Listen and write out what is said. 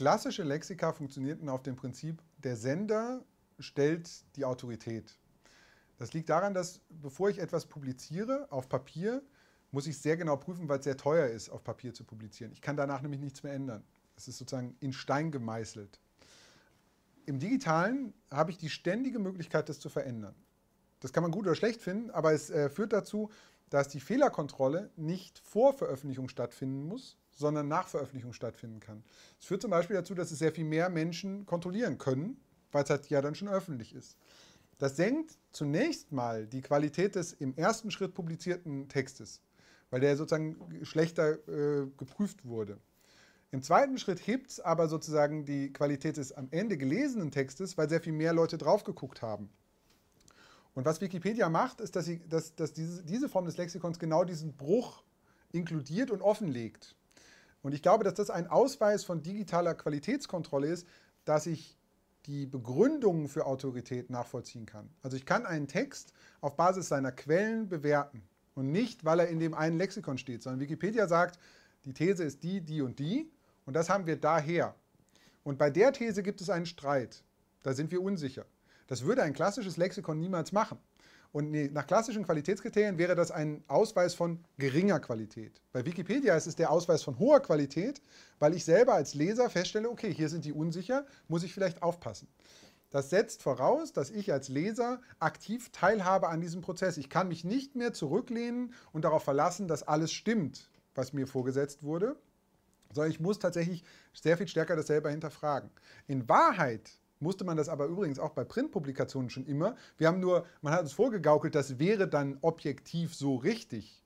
Klassische Lexika funktionierten auf dem Prinzip, der Sender stellt die Autorität. Das liegt daran, dass bevor ich etwas publiziere auf Papier, muss ich sehr genau prüfen, weil es sehr teuer ist, auf Papier zu publizieren. Ich kann danach nämlich nichts mehr ändern. Es ist sozusagen in Stein gemeißelt. Im Digitalen habe ich die ständige Möglichkeit, das zu verändern. Das kann man gut oder schlecht finden, aber es äh, führt dazu, dass die Fehlerkontrolle nicht vor Veröffentlichung stattfinden muss, sondern nach Veröffentlichung stattfinden kann. Es führt zum Beispiel dazu, dass es sehr viel mehr Menschen kontrollieren können, weil es halt ja dann schon öffentlich ist. Das senkt zunächst mal die Qualität des im ersten Schritt publizierten Textes, weil der sozusagen schlechter äh, geprüft wurde. Im zweiten Schritt hebt es aber sozusagen die Qualität des am Ende gelesenen Textes, weil sehr viel mehr Leute drauf geguckt haben. Und was Wikipedia macht, ist, dass, sie, dass, dass diese, diese Form des Lexikons genau diesen Bruch inkludiert und offenlegt. Und ich glaube, dass das ein Ausweis von digitaler Qualitätskontrolle ist, dass ich die Begründungen für Autorität nachvollziehen kann. Also ich kann einen Text auf Basis seiner Quellen bewerten und nicht, weil er in dem einen Lexikon steht, sondern Wikipedia sagt, die These ist die, die und die und das haben wir daher. Und bei der These gibt es einen Streit. Da sind wir unsicher. Das würde ein klassisches Lexikon niemals machen. Und nach klassischen Qualitätskriterien wäre das ein Ausweis von geringer Qualität. Bei Wikipedia ist es der Ausweis von hoher Qualität, weil ich selber als Leser feststelle, okay, hier sind die unsicher, muss ich vielleicht aufpassen. Das setzt voraus, dass ich als Leser aktiv teilhabe an diesem Prozess. Ich kann mich nicht mehr zurücklehnen und darauf verlassen, dass alles stimmt, was mir vorgesetzt wurde, sondern ich muss tatsächlich sehr viel stärker das selber hinterfragen. In Wahrheit musste man das aber übrigens auch bei Printpublikationen schon immer. Wir haben nur, man hat uns vorgegaukelt, das wäre dann objektiv so richtig.